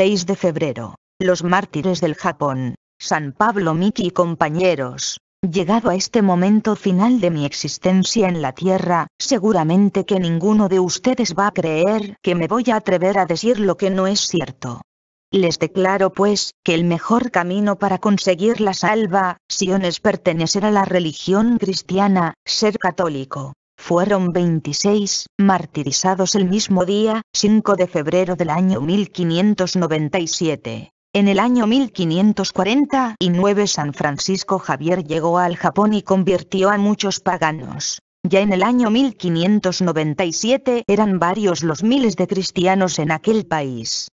6 de febrero. Los mártires del Japón. San Pablo Miki y compañeros. Llegado a este momento final de mi existencia en la Tierra, seguramente que ninguno de ustedes va a creer que me voy a atrever a decir lo que no es cierto. Les declaro pues, que el mejor camino para conseguir la salva, es pertenecer a la religión cristiana, ser católico. Fueron 26, martirizados el mismo día, 5 de febrero del año 1597. En el año 1549 San Francisco Javier llegó al Japón y convirtió a muchos paganos. Ya en el año 1597 eran varios los miles de cristianos en aquel país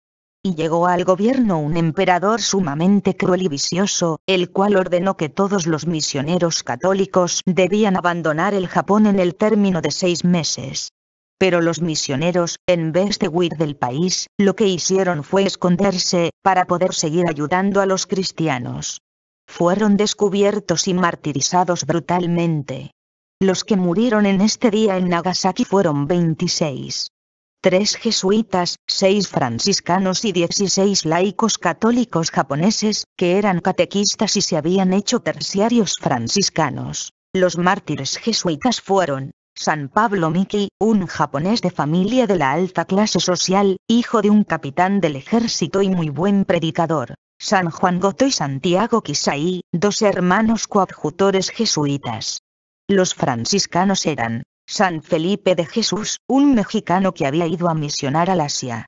y llegó al gobierno un emperador sumamente cruel y vicioso, el cual ordenó que todos los misioneros católicos debían abandonar el Japón en el término de seis meses. Pero los misioneros, en vez de huir del país, lo que hicieron fue esconderse, para poder seguir ayudando a los cristianos. Fueron descubiertos y martirizados brutalmente. Los que murieron en este día en Nagasaki fueron 26 tres jesuitas, seis franciscanos y 16 laicos católicos japoneses, que eran catequistas y se habían hecho terciarios franciscanos. Los mártires jesuitas fueron, San Pablo Miki, un japonés de familia de la alta clase social, hijo de un capitán del ejército y muy buen predicador. San Juan Goto y Santiago Kisai, dos hermanos coadjutores jesuitas. Los franciscanos eran, San Felipe de Jesús, un mexicano que había ido a misionar al Asia.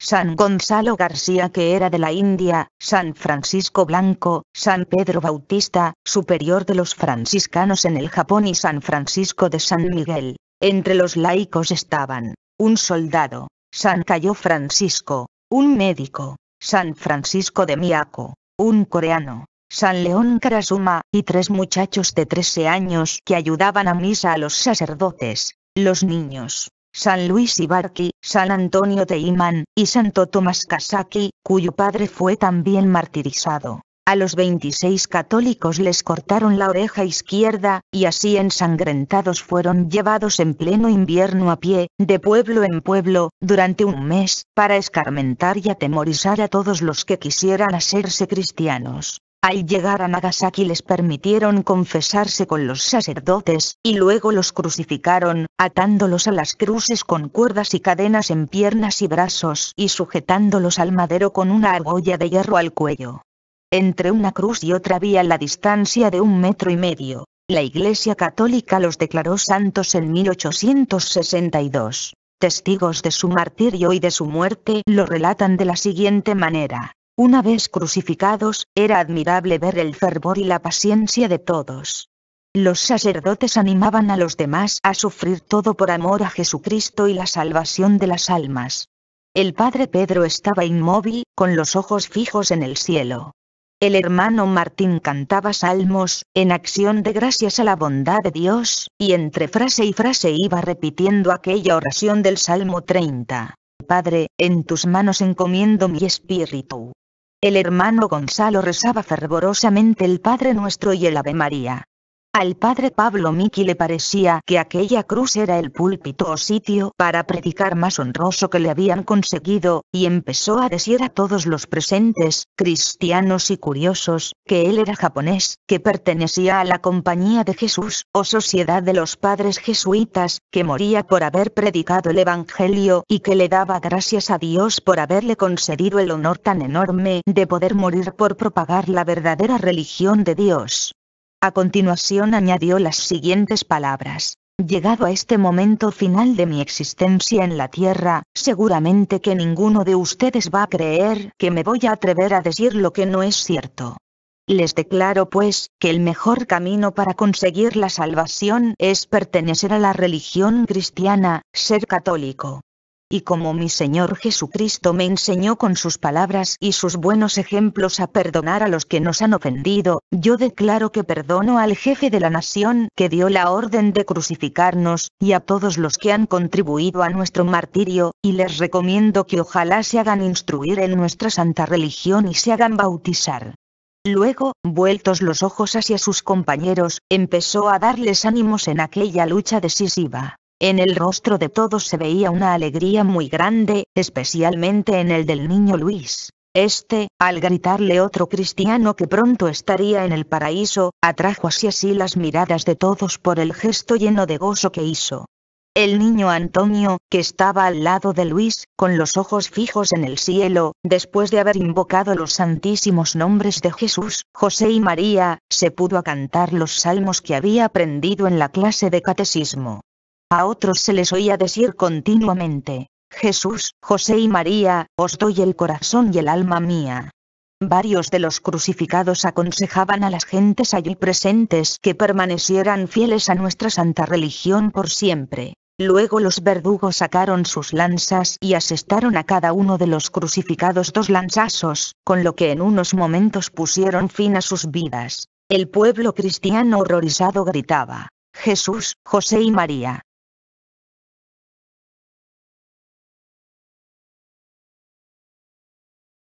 San Gonzalo García que era de la India, San Francisco Blanco, San Pedro Bautista, superior de los franciscanos en el Japón y San Francisco de San Miguel. Entre los laicos estaban, un soldado, San Cayo Francisco, un médico, San Francisco de Miaco, un coreano, San León Carasuma, y tres muchachos de 13 años que ayudaban a misa a los sacerdotes, los niños. San Luis Ibarqui, San Antonio de Imán, y Santo Tomás Kasaki, cuyo padre fue también martirizado. A los 26 católicos les cortaron la oreja izquierda, y así ensangrentados fueron llevados en pleno invierno a pie, de pueblo en pueblo, durante un mes, para escarmentar y atemorizar a todos los que quisieran hacerse cristianos. Al llegar a Nagasaki les permitieron confesarse con los sacerdotes, y luego los crucificaron, atándolos a las cruces con cuerdas y cadenas en piernas y brazos y sujetándolos al madero con una argolla de hierro al cuello. Entre una cruz y otra había la distancia de un metro y medio. La Iglesia Católica los declaró santos en 1862. Testigos de su martirio y de su muerte lo relatan de la siguiente manera. Una vez crucificados, era admirable ver el fervor y la paciencia de todos. Los sacerdotes animaban a los demás a sufrir todo por amor a Jesucristo y la salvación de las almas. El padre Pedro estaba inmóvil, con los ojos fijos en el cielo. El hermano Martín cantaba salmos, en acción de gracias a la bondad de Dios, y entre frase y frase iba repitiendo aquella oración del Salmo 30. Padre, en tus manos encomiendo mi espíritu. El hermano Gonzalo rezaba fervorosamente el Padre Nuestro y el Ave María. Al padre Pablo Miki le parecía que aquella cruz era el púlpito o sitio para predicar más honroso que le habían conseguido, y empezó a decir a todos los presentes, cristianos y curiosos, que él era japonés, que pertenecía a la Compañía de Jesús, o Sociedad de los Padres Jesuitas, que moría por haber predicado el Evangelio y que le daba gracias a Dios por haberle concedido el honor tan enorme de poder morir por propagar la verdadera religión de Dios. A continuación añadió las siguientes palabras. Llegado a este momento final de mi existencia en la Tierra, seguramente que ninguno de ustedes va a creer que me voy a atrever a decir lo que no es cierto. Les declaro pues, que el mejor camino para conseguir la salvación es pertenecer a la religión cristiana, ser católico y como mi Señor Jesucristo me enseñó con sus palabras y sus buenos ejemplos a perdonar a los que nos han ofendido, yo declaro que perdono al jefe de la nación que dio la orden de crucificarnos, y a todos los que han contribuido a nuestro martirio, y les recomiendo que ojalá se hagan instruir en nuestra santa religión y se hagan bautizar. Luego, vueltos los ojos hacia sus compañeros, empezó a darles ánimos en aquella lucha decisiva. En el rostro de todos se veía una alegría muy grande, especialmente en el del niño Luis. Este, al gritarle otro cristiano que pronto estaría en el paraíso, atrajo así así las miradas de todos por el gesto lleno de gozo que hizo. El niño Antonio, que estaba al lado de Luis, con los ojos fijos en el cielo, después de haber invocado los santísimos nombres de Jesús, José y María, se pudo a cantar los salmos que había aprendido en la clase de catecismo. A otros se les oía decir continuamente, Jesús, José y María, os doy el corazón y el alma mía. Varios de los crucificados aconsejaban a las gentes allí presentes que permanecieran fieles a nuestra santa religión por siempre. Luego los verdugos sacaron sus lanzas y asestaron a cada uno de los crucificados dos lanzazos, con lo que en unos momentos pusieron fin a sus vidas. El pueblo cristiano horrorizado gritaba, Jesús, José y María,